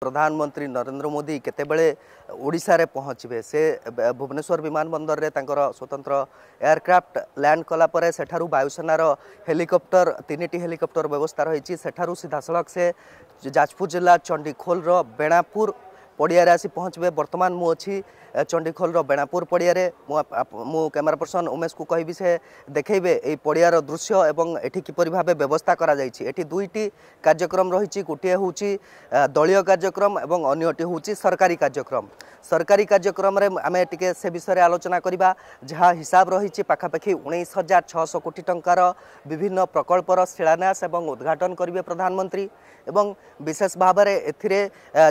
प्रधानमंत्री नरेंद्र मोदी केतेबेले पहुँचे से भुवनेश्वर विमानंदर में स्वतंत्र एयरक्राफ्ट लैंड कला से सेठारु वायुसेनार हेलिकॉप्टर तीनटी हेलिकॉप्टर व्यवस्था रही सेठारु सीधा सड़क से जाजपुर जिला चंडीखोल बेणापुर ପଡ଼ିଆରେ ଆସି ପହଞ୍ଚିବେ ବର୍ତ୍ତମାନ ମୁଁ ଅଛି ଚଣ୍ଡିଖୋଲର ବେଣାପୁର ପଡ଼ିଆରେ ମୁଁ ମୁଁ କ୍ୟାମେରା ପର୍ସନ ଉମେଶକୁ କହିବି ସେ ଦେଖେଇବେ ଏହି ପଡ଼ିଆର ଦୃଶ୍ୟ ଏବଂ ଏଠି କିପରି ଭାବେ ବ୍ୟବସ୍ଥା କରାଯାଇଛି ଏଠି ଦୁଇଟି କାର୍ଯ୍ୟକ୍ରମ ରହିଛି ଗୋଟିଏ ହେଉଛି ଦଳୀୟ କାର୍ଯ୍ୟକ୍ରମ ଏବଂ ଅନ୍ୟଟି ହେଉଛି ସରକାରୀ କାର୍ଯ୍ୟକ୍ରମ ସରକାରୀ କାର୍ଯ୍ୟକ୍ରମରେ ଆମେ ଟିକେ ସେ ବିଷୟରେ ଆଲୋଚନା କରିବା ଯାହା ହିସାବ ରହିଛି ପାଖାପାଖି ଉଣେଇଶ ହଜାର ଛଅଶହ କୋଟି ଟଙ୍କାର ବିଭିନ୍ନ ପ୍ରକଳ୍ପର ଶିଳାନ୍ୟାସ ଏବଂ ଉଦ୍ଘାଟନ କରିବେ ପ୍ରଧାନମନ୍ତ୍ରୀ ଏବଂ ବିଶେଷ ଭାବରେ ଏଥିରେ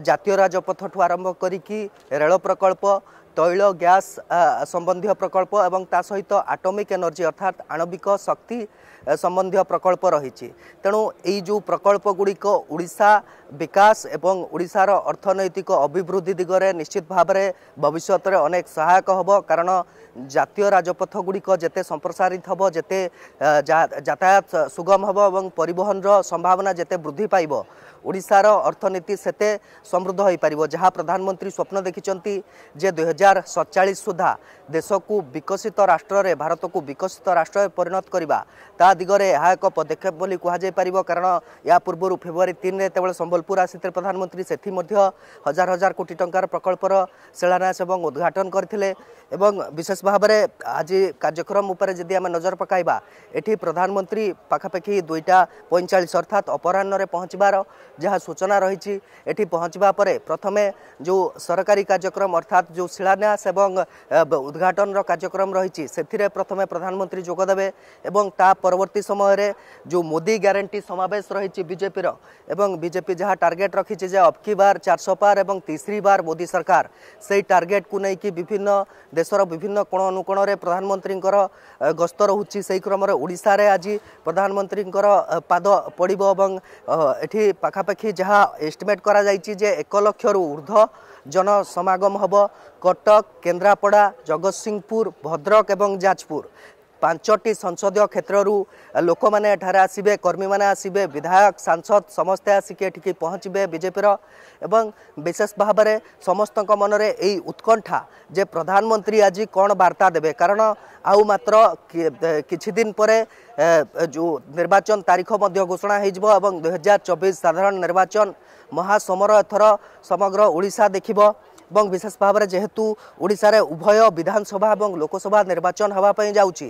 ଜାତୀୟ ରାଜପଥଠୁ ଠୁ ଆରମ୍ଭ କରିକି ରେଳ ପ୍ରକଳ୍ପ ତୈଳ ଗ୍ୟାସ୍ ସମ୍ବନ୍ଧୀୟ ପ୍ରକଳ୍ପ ଏବଂ ତା ସହିତ ଆଟୋମିକ୍ ଏନର୍ଜି ଅର୍ଥାତ୍ ଆଣବିକ ଶକ୍ତି ସମ୍ବନ୍ଧୀୟ ପ୍ରକଳ୍ପ ରହିଛି ତେଣୁ ଏଇ ଯେଉଁ ପ୍ରକଳ୍ପ ଗୁଡ଼ିକ ଓଡ଼ିଶା ବିକାଶ ଏବଂ ଓଡ଼ିଶାର ଅର୍ଥନୈତିକ ଅଭିବୃଦ୍ଧି ଦିଗରେ ନିଶ୍ଚିତ ଭାବରେ ଭବିଷ୍ୟତରେ ଅନେକ ସହାୟକ ହେବ କାରଣ ଜାତୀୟ ରାଜପଥ ଗୁଡ଼ିକ ଯେତେ ସମ୍ପ୍ରସାରିତ ହେବ ଯେତେ ଯାତାୟାତ ସୁଗମ ହେବ ଏବଂ ପରିବହନର ସମ୍ଭାବନା ଯେତେ ବୃଦ୍ଧି ପାଇବ ଓଡ଼ିଶାର ଅର୍ଥନୀତି ସେତେ ସମୃଦ୍ଧ ହୋଇପାରିବ ଯାହା ପ୍ରଧାନମନ୍ତ୍ରୀ ସ୍ୱପ୍ନ ଦେଖିଛନ୍ତି ଯେ ଦୁଇହଜାର ସତଚାଳିଶ ସୁଦ୍ଧା ଦେଶକୁ ବିକଶିତ ରାଷ୍ଟ୍ରରେ ଭାରତକୁ ବିକଶିତ ରାଷ୍ଟ୍ରରେ ପରିଣତ କରିବା ତା ଦିଗରେ ଏହା ଏକ ପଦକ୍ଷେପ ବୋଲି କୁହାଯାଇପାରିବ କାରଣ ଏହା ପୂର୍ବରୁ ଫେବୃଆରୀ ତିନିରେ ଯେତେବେଳେ ସମ୍ବଲ ତ୍ରିପୁରା ଆସିଥିଲେ ପ୍ରଧାନମନ୍ତ୍ରୀ ସେଠି ମଧ୍ୟ ହଜାର ହଜାର କୋଟି ଟଙ୍କାର ପ୍ରକଳ୍ପର ଶିଳାନ୍ୟାସ ଏବଂ ଉଦ୍ଘାଟନ କରିଥିଲେ ଏବଂ ବିଶେଷ ଭାବରେ ଆଜି କାର୍ଯ୍ୟକ୍ରମ ଉପରେ ଯଦି ଆମେ ନଜର ପକାଇବା ଏଠି ପ୍ରଧାନମନ୍ତ୍ରୀ ପାଖାପାଖି ଦୁଇଟା ପଇଁଚାଳିଶ ଅର୍ଥାତ୍ ଅପରାହ୍ନରେ ପହଞ୍ଚିବାର ଯାହା ସୂଚନା ରହିଛି ଏଠି ପହଞ୍ଚିବା ପରେ ପ୍ରଥମେ ଯେଉଁ ସରକାରୀ କାର୍ଯ୍ୟକ୍ରମ ଅର୍ଥାତ୍ ଯେଉଁ ଶିଳାନ୍ୟାସ ଏବଂ ଉଦ୍ଘାଟନର କାର୍ଯ୍ୟକ୍ରମ ରହିଛି ସେଥିରେ ପ୍ରଥମେ ପ୍ରଧାନମନ୍ତ୍ରୀ ଯୋଗଦେବେ ଏବଂ ତା ପରବର୍ତ୍ତୀ ସମୟରେ ଯେଉଁ ମୋଦି ଗ୍ୟାରେଣ୍ଟି ସମାବେଶ ରହିଛି ବିଜେପିର ଏବଂ ବିଜେପି ଯାହା ଟାର୍ଗେଟ୍ ରଖିଛି ଯେ ଅବକି ବାର ଚାରିଶହ ପାର ଏବଂ ତିସ୍ରି ବାର ମୋଦି ସରକାର ସେଇ ଟାର୍ଗେଟ୍କୁ ନେଇକି ବିଭିନ୍ନ ଦେଶର ବିଭିନ୍ନ କୋଣ ଅନୁକୋଣରେ ପ୍ରଧାନମନ୍ତ୍ରୀଙ୍କର ଗସ୍ତ ରହୁଛି ସେହି କ୍ରମରେ ଓଡ଼ିଶାରେ ଆଜି ପ୍ରଧାନମନ୍ତ୍ରୀଙ୍କର ପାଦ ପଡ଼ିବ ଏବଂ ଏଠି ପାଖାପାଖି ଯାହା ଏଷ୍ଟିମେଟ୍ କରାଯାଇଛି ଯେ ଏକ ଲକ୍ଷରୁ ଉର୍ଦ୍ଧ ଜନସମାଗମ ହେବ କଟକ କେନ୍ଦ୍ରାପଡ଼ା ଜଗତସିଂହପୁର ଭଦ୍ରକ ଏବଂ ଯାଜପୁର ପାଞ୍ଚଟି ସଂସଦୀୟ କ୍ଷେତ୍ରରୁ ଲୋକମାନେ ଏଠାରେ ଆସିବେ କର୍ମୀମାନେ ଆସିବେ ବିଧାୟକ ସାଂସଦ ସମସ୍ତେ ଆସିକି ଏଠିକି ପହଞ୍ଚିବେ ବିଜେପିର ଏବଂ ବିଶେଷ ଭାବରେ ସମସ୍ତଙ୍କ ମନରେ ଏଇ ଉତ୍କଣ୍ଠା ଯେ ପ୍ରଧାନମନ୍ତ୍ରୀ ଆଜି କ'ଣ ବାର୍ତ୍ତା ଦେବେ କାରଣ ଆଉ ମାତ୍ର କିଛି ଦିନ ପରେ ଯେଉଁ ନିର୍ବାଚନ ତାରିଖ ମଧ୍ୟ ଘୋଷଣା ହୋଇଯିବ ଏବଂ ଦୁଇହଜାର ଚବିଶ ସାଧାରଣ ନିର୍ବାଚନ ମହାସମର ଏଥର ସମଗ୍ର ଓଡ଼ିଶା ଦେଖିବ এবং বিশেষ ভাবে যেহেতু ওড়শার উভয় বিধানসভা এবং লোকসভা নির্বাচন হওয়া যাচ্ছি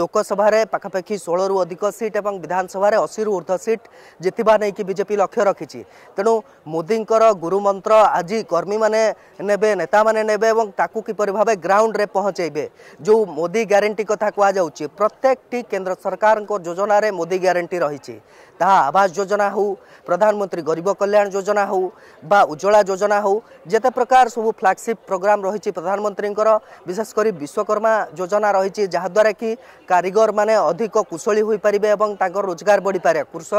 লোকসভার পাখাপাখি ষোলরু অধিক সিট এবং বিধানসভার অশি রু ঊর্ধ্ব সিট জিতবা নেই বিজেপি লক্ষ্য রাখিছি তেমন মোদীঙ্কর গুরুমন্ত্র আজ কর্মী মানে নেবে নেতা মানে নেবে এবং তাকে কিপর ভাবে গ্রাউন্ডরে পৌঁছাইবে যে মোদী গ্যারেটি কথা কুযাচ্ছে প্রত্যেকটি কেন্দ্র সরকার যোজনার মোদী গ্যারেটি রয়েছে তাহা আবাস যোজনা হো প্রধানমন্ত্রী গরিব কল্যাণ যোজনা হো বা উজ্জ্বলা যোজনা হো যেতে প্রকার ໂພຼແກ სი ບ પ્રોગ્રામ રહી છે પ્રધાનમંત્રી કોર વિશેષકરી વિશ્વકર્મા યોજના રહી છે જહા દ્વારા કી કારીગર માને અધિક કુશળ હોઈ પરબે એવંગ તાંગ રોજગાર બડી પર કુરસ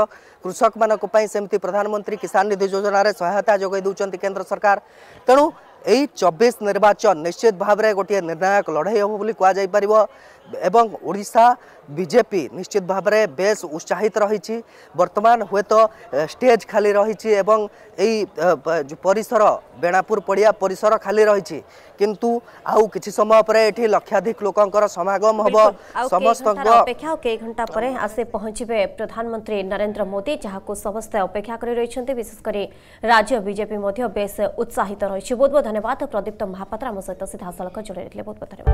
કૃષક માને કુપાઈ સેમતી પ્રધાનમંત્રી કિસાન નિધિ યોજના રે સહાયતા જોગઈ દઉંચંત કેન્દ્ર સરકાર તણો એઈ 24 નિર્વાચન નિશ્ચિત ભાવ રે ગોટીય નિર્ધારક લડાઈ હો બોલી કવા જઈ પરબો এবং ওড়িশা বিজেপি নিশ্চিত ভাবে বেশ উৎসাহিত রয়েছে বর্তমান হুয়েত স্টেজ খালি রয়েছে এবং এই পরিসর বেণাপুর পড়িয়া পরিসর খালি রয়েছে কিন্তু আউ কিছু সময় পরে এটি লক্ষাধিক লোকঙ্কর সমাগম হব সমস্ত অপেক্ষা কে ঘন্টা পরে আসে পৌঁছিবে প্রধানমন্ত্রী নরেন্দ্র মোদি যাহাকু সমস্ত অপেক্ষা করে রয়েছেন বিশেষ করে রাজ্য বিজেপি মধ্য বেশ উৎসাহিত রয়েছে বহুত বহুত ধন্যবাদ প্রদীপ্ত মহাপাত্র আমার সহ সিধাসলখ জড়াই বহুত বহুত ধন্যবাদ